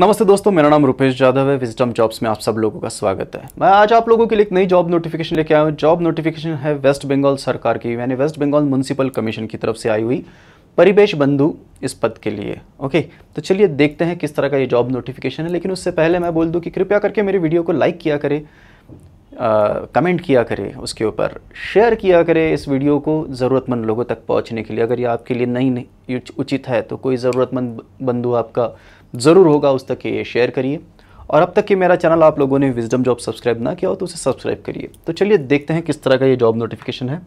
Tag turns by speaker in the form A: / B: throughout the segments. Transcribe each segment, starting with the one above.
A: नमस्ते दोस्तों मेरा नाम रुपेश यादव है विजडम जॉब्स में आप सब लोगों का स्वागत है मैं आज आप लोगों के लिए एक नई जॉब नोटिफिकेशन लेके आया हूँ जॉब नोटिफिकेशन है वेस्ट बंगाल सरकार की यानी वेस्ट बंगाल म्यूनसिपल कमीशन की तरफ से आई हुई परिवेश बंधु इस पद के लिए ओके तो चलिए देखते हैं किस तरह का ये जॉब नोटिफिकेशन है लेकिन उससे पहले मैं बोल दूँ कि कृपया करके मेरी वीडियो को लाइक किया करें कमेंट किया करें उसके ऊपर शेयर किया करें इस वीडियो को ज़रूरतमंद लोगों तक पहुँचने के लिए अगर ये आपके लिए नहीं उचित है तो कोई ज़रूरतमंद बंधु आपका ज़रूर होगा उस तक के ये शेयर करिए और अब तक कि मेरा चैनल आप लोगों ने विजडम जॉब सब्सक्राइब ना किया हो तो उसे सब्सक्राइब करिए तो चलिए देखते हैं किस तरह का ये जॉब नोटिफिकेशन है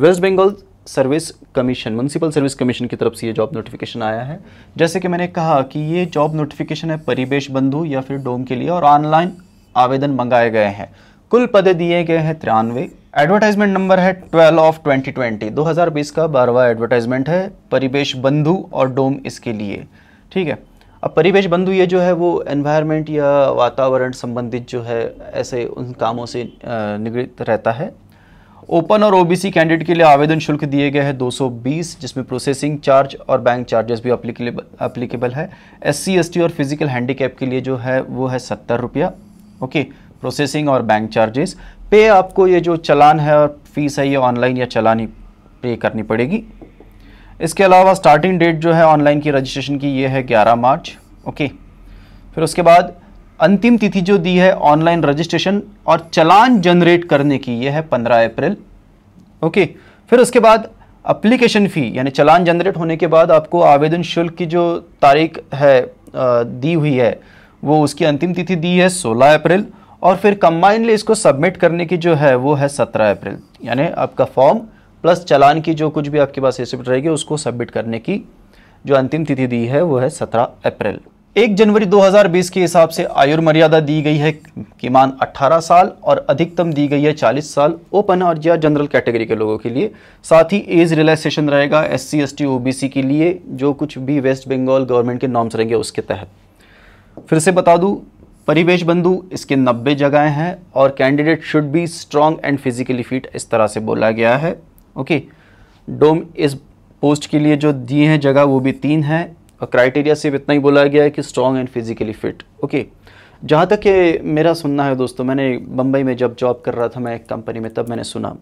A: West Bengal service commission municipal service commission की तरफ से ये जॉब नोटिफिकेशन आया है जैसे कि मैंने कहा कि ये जॉब नोटिफिकेशन है परिवेश बंधु या फिर डोम के लिए और ऑनलाइन आवेदन मंगाए गए हैं कुल पदे दिए गए हैं तिरानवे एडवर्टाइजमेंट नंबर है 12 ऑफ 2020 2020 का बारहवा एडवर्टाइजमेंट है परिवेश बंधु और डोम इसके लिए ठीक है अब परिवेश बंधु ये जो है वो एनवायरनमेंट या वातावरण संबंधित जो है ऐसे उन कामों से निगृत रहता है ओपन और ओबीसी कैंडिडेट के लिए आवेदन शुल्क दिए गए हैं 220 जिसमें प्रोसेसिंग चार्ज और बैंक चार्जेस भी अप्लीकेबल है एस एसटी और फिजिकल हैंडीकैप के लिए जो है वो है सत्तर रुपया ओके प्रोसेसिंग और बैंक चार्जेस पे आपको ये जो चलान है और फीस है ये ऑनलाइन या चलानी पे करनी पड़ेगी इसके अलावा स्टार्टिंग डेट जो है ऑनलाइन की रजिस्ट्रेशन की ये है 11 मार्च ओके फिर उसके बाद अंतिम तिथि जो दी है ऑनलाइन रजिस्ट्रेशन और चलान जनरेट करने की ये है 15 अप्रैल ओके फिर उसके बाद अप्लीकेशन फ़ी यानी चलान जनरेट होने के बाद आपको आवेदन शुल्क की जो तारीख है दी हुई है वो उसकी अंतिम तिथि दी है सोलह अप्रैल और फिर कंबाइनली इसको सबमिट करने की जो है वो है सत्रह अप्रैल यानी आपका फॉर्म प्लस चलान की जो कुछ भी आपके पास रिसिप्ट रहेगी उसको सबमिट करने की जो अंतिम तिथि दी है वो है सत्रह अप्रैल एक जनवरी 2020 के हिसाब से आयुर्मर्यादा दी गई है मान 18 साल और अधिकतम दी गई है 40 साल ओपन और या जनरल कैटेगरी के लोगों के लिए साथ ही एज रिलैक्सेशन रहेगा एस सी एस टी के लिए जो कुछ भी वेस्ट बंगाल गवर्नमेंट के नॉर्म्स रहेंगे उसके तहत फिर से बता दूँ परिवेश बंधु इसके 90 जगहें हैं और candidate should be strong and physically fit इस तरह से बोला गया है ओके डोम इस पोस्ट के लिए जो दिए हैं जगह वो भी तीन है और क्राइटेरिया सिर्फ इतना ही बोला गया है कि strong and physically fit okay जहाँ तक कि मेरा सुनना है दोस्तों मैंने बम्बई में जब जॉब कर रहा था मैं एक कंपनी में तब मैंने सुना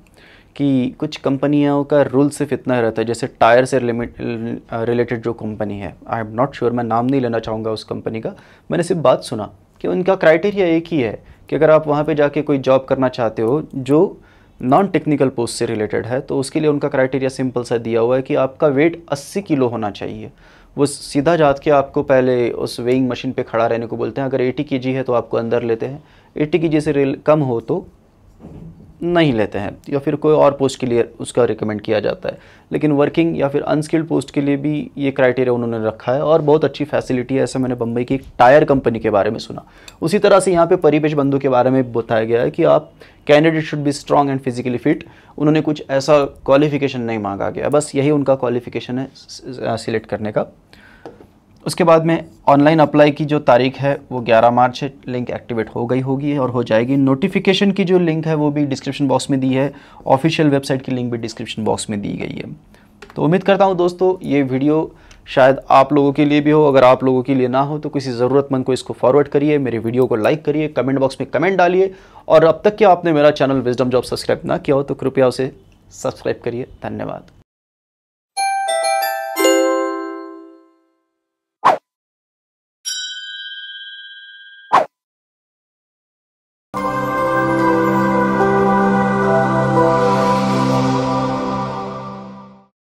A: कि कुछ कंपनियों का रूल सिर्फ इतना रहता है जैसे टायर से रिलेटेड जो कंपनी है आई एम नॉट श्योर मैं नाम नहीं लेना चाहूँगा उस कंपनी का मैंने सिर्फ बात सुना कि उनका क्राइटेरिया एक ही है कि अगर आप वहाँ पर जाके कोई जॉब करना चाहते हो जो नॉन टेक्निकल पोस्ट से रिलेटेड है तो उसके लिए उनका क्राइटेरिया सिंपल सा दिया हुआ है कि आपका वेट 80 किलो होना चाहिए वो सीधा जात के आपको पहले उस वेइंग मशीन पे खड़ा रहने को बोलते हैं अगर 80 के है तो आपको अंदर लेते हैं 80 के से कम हो तो नहीं लेते हैं या फिर कोई और पोस्ट के लिए उसका रिकमेंड किया जाता है लेकिन वर्किंग या फिर अनस्किल्ड पोस्ट के लिए भी ये क्राइटेरिया उन्होंने रखा है और बहुत अच्छी फैसिलिटी है ऐसे मैंने बम्बई की एक टायर कंपनी के बारे में सुना उसी तरह से यहाँ पे परिपेश बंधु के बारे में बताया गया है कि आप candidate should be strong and physically fit उन्होंने कुछ ऐसा क्वालिफिकेशन नहीं मांगा गया बस यही उनका क्वालिफिकेशन है सिलेक्ट करने का उसके बाद में ऑनलाइन अप्लाई की जो तारीख है वो 11 मार्च है लिंक एक्टिवेट हो गई होगी और हो जाएगी नोटिफिकेशन की जो लिंक है वो भी डिस्क्रिप्शन बॉक्स में दी है ऑफिशियल वेबसाइट की लिंक भी डिस्क्रिप्शन बॉक्स में दी गई है तो उम्मीद करता हूँ दोस्तों ये वीडियो शायद आप लोगों के लिए भी हो अगर आप लोगों के लिए ना हो तो किसी ज़रूरतमंद को इसको फॉरवर्ड करिए मेरे वीडियो को लाइक करिए कमेंट बॉक्स में कमेंट डालिए और अब तक क्या आपने मेरा चैनल विजडम जॉब सब्सक्राइब ना किया हो तो कृपया उसे सब्सक्राइब करिए धन्यवाद